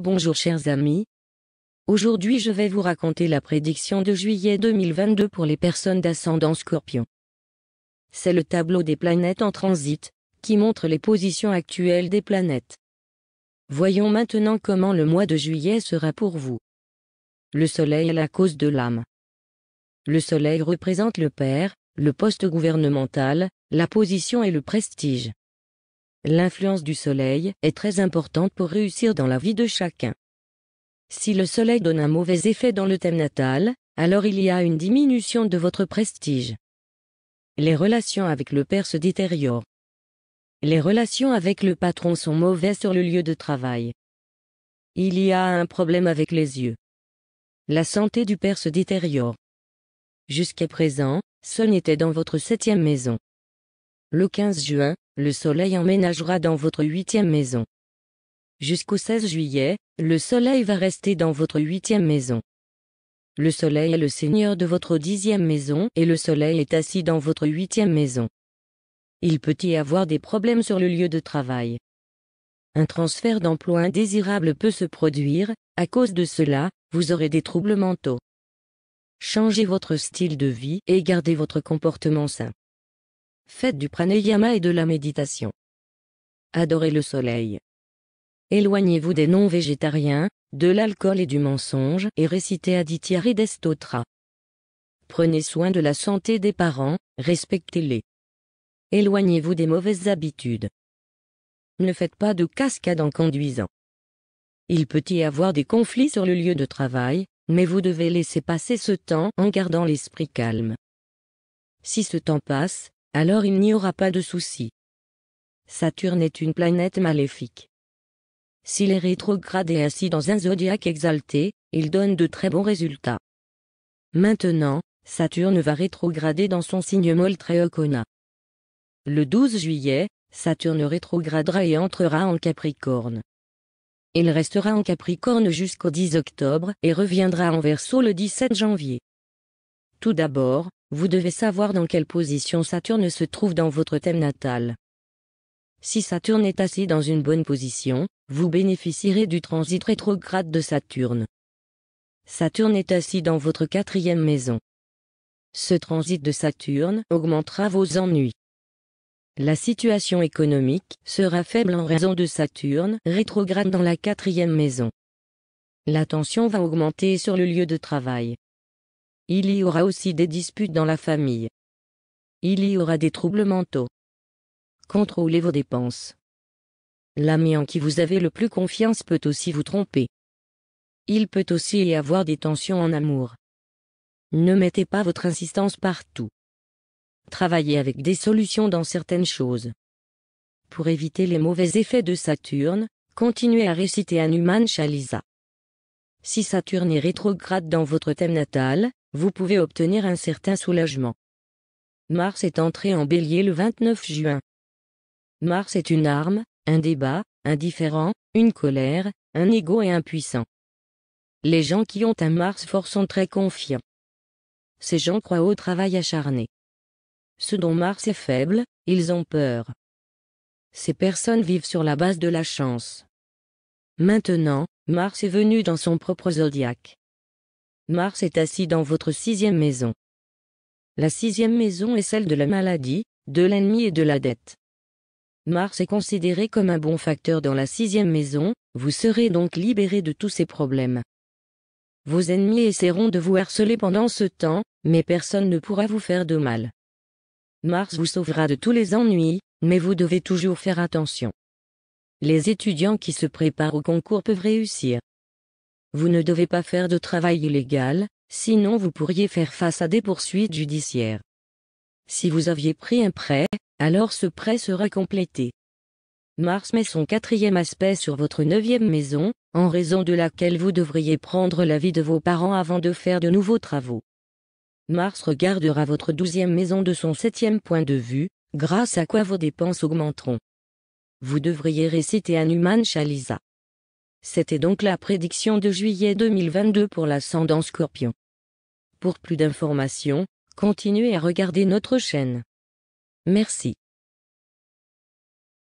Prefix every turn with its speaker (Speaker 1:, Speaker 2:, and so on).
Speaker 1: Bonjour chers amis. Aujourd'hui je vais vous raconter la prédiction de juillet 2022 pour les personnes d'ascendant scorpion. C'est le tableau des planètes en transit, qui montre les positions actuelles des planètes. Voyons maintenant comment le mois de juillet sera pour vous. Le Soleil est la cause de l'âme. Le Soleil représente le Père, le poste gouvernemental, la position et le prestige. L'influence du soleil est très importante pour réussir dans la vie de chacun. Si le soleil donne un mauvais effet dans le thème natal, alors il y a une diminution de votre prestige. Les relations avec le père se détériorent. Les relations avec le patron sont mauvaises sur le lieu de travail. Il y a un problème avec les yeux. La santé du père se détériore. Jusqu'à présent, Son était dans votre septième maison. Le 15 juin, le soleil emménagera dans votre huitième maison. Jusqu'au 16 juillet, le soleil va rester dans votre huitième maison. Le soleil est le seigneur de votre dixième maison et le soleil est assis dans votre huitième maison. Il peut y avoir des problèmes sur le lieu de travail. Un transfert d'emploi indésirable peut se produire, à cause de cela, vous aurez des troubles mentaux. Changez votre style de vie et gardez votre comportement sain. Faites du pranayama et de la méditation. Adorez le soleil. Éloignez-vous des non-végétariens, de l'alcool et du mensonge et récitez Aditya Destotra. Prenez soin de la santé des parents, respectez-les. Éloignez-vous des mauvaises habitudes. Ne faites pas de cascade en conduisant. Il peut y avoir des conflits sur le lieu de travail, mais vous devez laisser passer ce temps en gardant l'esprit calme. Si ce temps passe, alors il n'y aura pas de souci. Saturne est une planète maléfique. S'il est rétrogradé ainsi assis dans un zodiaque exalté, il donne de très bons résultats. Maintenant, Saturne va rétrograder dans son signe Moltre Le 12 juillet, Saturne rétrogradera et entrera en Capricorne. Il restera en Capricorne jusqu'au 10 octobre et reviendra en Verseau le 17 janvier. Tout d'abord, vous devez savoir dans quelle position Saturne se trouve dans votre thème natal. Si Saturne est assis dans une bonne position, vous bénéficierez du transit rétrograde de Saturne. Saturne est assis dans votre quatrième maison. Ce transit de Saturne augmentera vos ennuis. La situation économique sera faible en raison de Saturne rétrograde dans la quatrième maison. La tension va augmenter sur le lieu de travail. Il y aura aussi des disputes dans la famille. Il y aura des troubles mentaux. Contrôlez vos dépenses. L'ami en qui vous avez le plus confiance peut aussi vous tromper. Il peut aussi y avoir des tensions en amour. Ne mettez pas votre insistance partout. Travaillez avec des solutions dans certaines choses. Pour éviter les mauvais effets de Saturne, continuez à réciter Anuman Chalisa. Si Saturne est rétrograde dans votre thème natal, vous pouvez obtenir un certain soulagement. Mars est entré en bélier le 29 juin. Mars est une arme, un débat, un une colère, un ego et impuissant. Les gens qui ont un Mars fort sont très confiants. Ces gens croient au travail acharné. Ce dont Mars est faible, ils ont peur. Ces personnes vivent sur la base de la chance. Maintenant, Mars est venu dans son propre zodiaque. Mars est assis dans votre sixième maison. La sixième maison est celle de la maladie, de l'ennemi et de la dette. Mars est considéré comme un bon facteur dans la sixième maison, vous serez donc libéré de tous ces problèmes. Vos ennemis essaieront de vous harceler pendant ce temps, mais personne ne pourra vous faire de mal. Mars vous sauvera de tous les ennuis, mais vous devez toujours faire attention. Les étudiants qui se préparent au concours peuvent réussir. Vous ne devez pas faire de travail illégal, sinon vous pourriez faire face à des poursuites judiciaires. Si vous aviez pris un prêt, alors ce prêt sera complété. Mars met son quatrième aspect sur votre neuvième maison, en raison de laquelle vous devriez prendre l'avis de vos parents avant de faire de nouveaux travaux. Mars regardera votre douzième maison de son septième point de vue, grâce à quoi vos dépenses augmenteront. Vous devriez réciter Anuman Chalisa. C'était donc la prédiction de juillet 2022 pour l'ascendant scorpion. Pour plus d'informations, continuez à regarder notre chaîne. Merci.